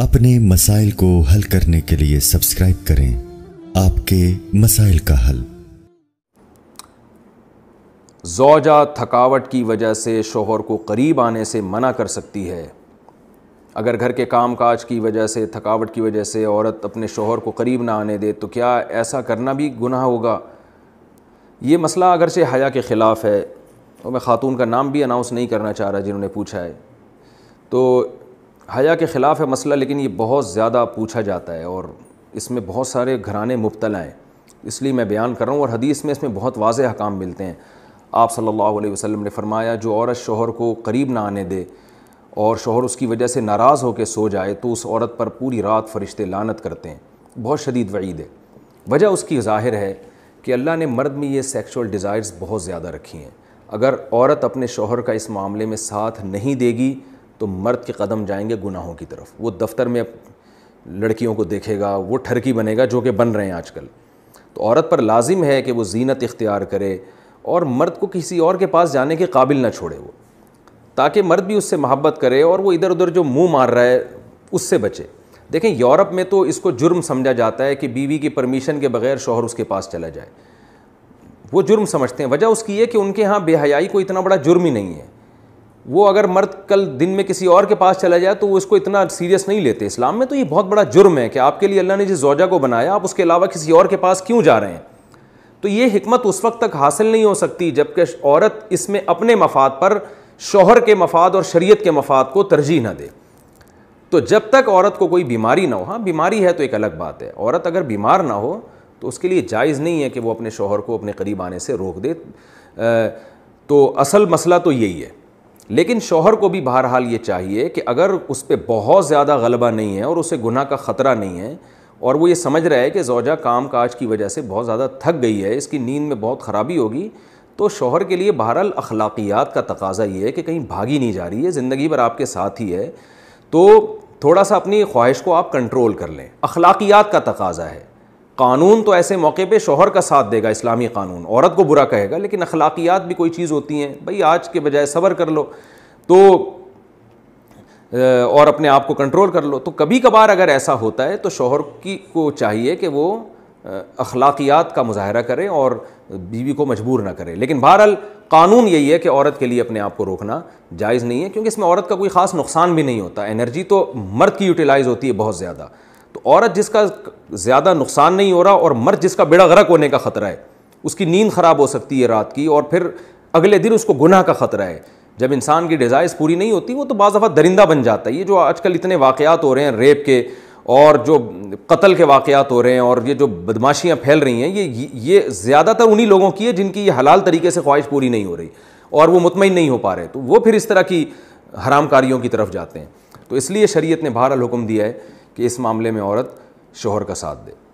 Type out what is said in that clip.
अपने मसाइल को हल करने के लिए सब्सक्राइब करें आपके मसाइल का हल जोजा थकावट की वजह से शोहर को करीब आने से मना कर सकती है अगर घर के काम काज की वजह से थकावट की वजह से औरत अपने शोहर को करीब ना आने दे तो क्या ऐसा करना भी गुनाह होगा ये मसला से हया के ख़िलाफ़ है और मैं ख़ातून का नाम भी अनाउंस नहीं करना चाह रहा जिन्होंने पूछा है तो हया के ख़िलाफ़ है मसला लेकिन ये बहुत ज़्यादा पूछा जाता है और इसमें बहुत सारे घराने मुबतला हैं इसलिए मैं बयान कर रहा हूँ और हदीस में इसमें बहुत वाज हकाम मिलते हैं आप सल्लल्लाहु अलैहि ने फरमाया जो औरत शोहर को करीब ना आने दे और शोहर उसकी वजह से नाराज़ होकर सो जाए तो उस औरत पर पूरी रात फरिश्ते लानत करते हैं बहुत शदीद वईद है वजह उसकी ज़ाहिर है कि अल्लाह ने मर्द में ये सेक्शुअल डिज़ायर्स बहुत ज़्यादा रखी हैं अगर औरत अपने शोहर का इस मामले में साथ नहीं देगी तो मर्द के कदम जाएंगे गुनाहों की तरफ वो दफ्तर में लड़कियों को देखेगा वो ठरकी बनेगा जो कि बन रहे हैं आजकल तो औरत पर लाजिम है कि वो जीनत इख्तियार करे और मर्द को किसी और के पास जाने के काबिल ना छोड़े वो ताकि मर्द भी उससे मोहब्बत करे और वो इधर उधर जो मुंह मार रहा है उससे बचे देखें यूरोप में तो इसको जुर्म समझा जाता है कि बीवी की परमिशन के बगैर शोहर उसके पास चला जाए वो जुर्म समझते हैं वजह उसकी है कि उनके यहाँ बेहयाई को इतना बड़ा जुर्म ही नहीं है वो अगर मर्द कल दिन में किसी और के पास चला जाए तो वो इसको इतना सीरियस नहीं लेते इस्लाम में तो ये बहुत बड़ा जुर्म है कि आपके लिए अल्लाह ने जिस जोजा को बनाया आप उसके अलावा किसी और के पास क्यों जा रहे हैं तो ये हमत उस वक्त तक हासिल नहीं हो सकती जबकि औरत इसमें अपने मफाद पर शोहर के मफाद और शरीत के मफाद को तरजीह ना दे तो जब तक औरत को कोई बीमारी ना हो हाँ बीमारी है तो एक अलग बात है औरत अगर बीमार ना हो तो उसके लिए जायज़ नहीं है कि वो अपने शोहर को अपने करीब आने से रोक दे तो असल मसला तो यही है लेकिन शोहर को भी बहरहाल ये चाहिए कि अगर उस पर बहुत ज़्यादा गलबा नहीं है और उसे गुना का ख़तरा नहीं है और वो ये समझ रहा है कि जोजा काम काज की वजह से बहुत ज़्यादा थक गई है इसकी नींद में बहुत ख़राबी होगी तो शोहर के लिए बहरहाल अखलाकियात का तकाजा ये है कि कहीं भागी नहीं जा रही है ज़िंदगी भर आपके साथ ही है तो थोड़ा सा अपनी ख्वाहिश को आप कंट्रोल कर लें अखलाकियात का तकाजा है कानून तो ऐसे मौके पे शोहर का साथ देगा इस्लामी कानून औरत को बुरा कहेगा लेकिन अखलाकियात भी कोई चीज़ होती हैं भाई आज के बजाय सबर कर लो तो और अपने आप को कंट्रोल कर लो तो कभी कभार अगर ऐसा होता है तो शोहर की को चाहिए कि वो अखलाकियात का मुजाहरा करें और बीवी को मजबूर ना करें लेकिन बहरहाल कानून यही है कि औरत के लिए अपने आप को रोकना जायज़ नहीं है क्योंकि इसमें औरत का कोई ख़ास नुकसान भी नहीं होता एनर्जी तो मर्द की यूटिलाइज़ होती है बहुत ज़्यादा तो औरत जिसका ज़्यादा नुकसान नहीं हो रहा और मर्द जिसका बेड़ा गर्क होने का ख़तरा है उसकी नींद ख़राब हो सकती है रात की और फिर अगले दिन उसको गुनाह का ख़तरा है जब इंसान की डिज़ायर्स पूरी नहीं होती वो तो बाज़ दफ़ा दरिंदा बन जाता है ये जो आजकल इतने वाक़ात हो रहे हैं रेप के और जो कत्ल के वाक़ात हो रहे हैं और ये जो बदमाशियाँ फैल रही हैं ये ये ज़्यादातर उन्हीं लोगों की है जिनकी ये हलाल तरीके से ख्वाहिश पूरी नहीं हो रही और वो मुतमिन नहीं हो पा रहे तो वो फिर इस तरह की हरामकारियों की तरफ जाते हैं तो इसलिए शरीयत ने बहरहाल हुक्म दिया है कि इस मामले में औरत शोहर का साथ दे